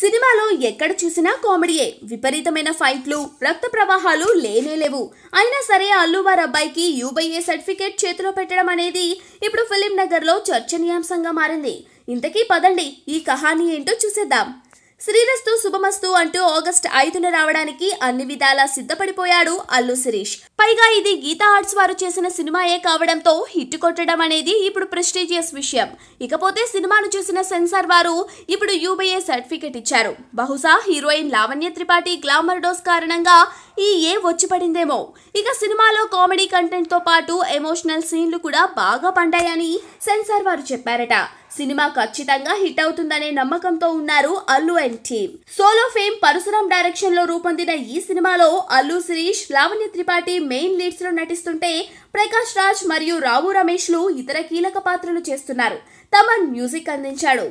సినిమాలో ఎక్కడ చూసినా కామెడీయే విపరీతమైన ఫైట్లు రక్త ప్రవాహాలు లేనేలేవు అయినా సరే అల్లు వారబ్బాయికి అబ్బాయికి యూబైఏ సర్టిఫికేట్ చేతిలో పెట్టడం అనేది ఇప్పుడు ఫిలిం నగర్లో చర్చనీయాంశంగా మారింది ఇంతకీ పదండి ఈ కహానీ ఏంటో చూసేద్దాం శ్రీరస్తు శుభమస్తు అంటూ ఆగస్ట్ ఐదున రావడానికి అన్ని విధాలా సిద్ధపడిపోయాడు అల్లు శిరీష్ పైగా ఇది గీతా ఆర్ట్స్ వారు చేసిన సినిమాయే కావడంతో హిట్ కొట్టడం అనేది ఇప్పుడు ప్రెస్టీజియస్ విషయం ఇకపోతే సినిమాను చూసిన సెన్సార్ వారు ఇప్పుడు యూబీఏ సర్టిఫికెట్ ఇచ్చారు బహుశా heroine Lavanya Tripathi glamour dose కారణంగా ఈ ఏ వచ్చి పడిందేమో ఇక సినిమాలో కామెడీ కంటెంట్ తో పాటు ఎమోషనల్ సీన్లు కూడా బాగా పండాయని సెన్సార్ వారు చెప్పారట సినిమా ఖచ్చితంగా హిట్ అవుతుందనే నమ్మకంతో ఉన్నారు Allu and team solo fame Parasuram direction లో రూపొందిన ఈ సినిమాలో అల్లు శిరీష్ లావణ్య త్రిపాఠి మెయిన్ లీడ్స్ లో నటిస్తుంటే ప్రకాష్ రాజ్ మరియు రావు రమేష్ లు ఇతర కీలక పాత్రలు చేస్తున్నారు తమన్ మ్యూజిక్ అందించాడు